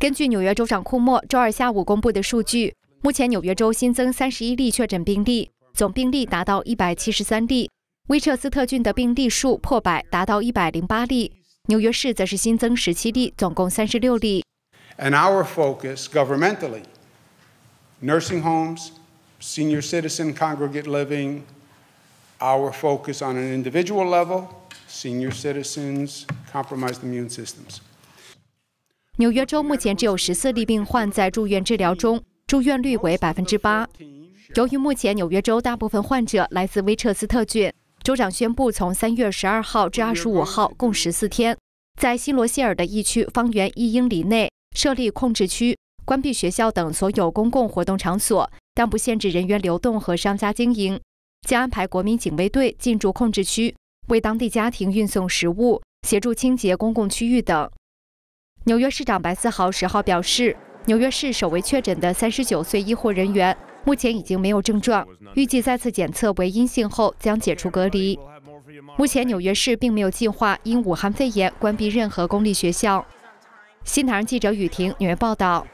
根据纽约州长库莫周二下午公布的数据，目前纽约州新增三十一例确诊病例，总病例达到一百七十三例。威彻斯特郡的病例数破百，达到一百零八例。纽约市则是新增十七例，总共三十六例。And our focus governmentally, nursing homes, senior citizen congregate living. Our focus on an individual level, senior citizens, compromised immune systems. 纽约州目前只有十四例病患在住院治疗中，住院率为百分之八。由于目前纽约州大部分患者来自威彻斯特郡，州长宣布从三月十二号至二十五号共十四天，在新罗谢尔的疫区方圆一英里内设立控制区，关闭学校等所有公共活动场所，但不限制人员流动和商家经营。将安排国民警卫队进驻控制区，为当地家庭运送食物，协助清洁公共区域等。纽约市长白思豪十号表示，纽约市首位确诊的三十九岁医护人员目前已经没有症状，预计再次检测为阴性后将解除隔离。目前纽约市并没有计划因武汉肺炎关闭任何公立学校。新南记者雨婷纽约报道。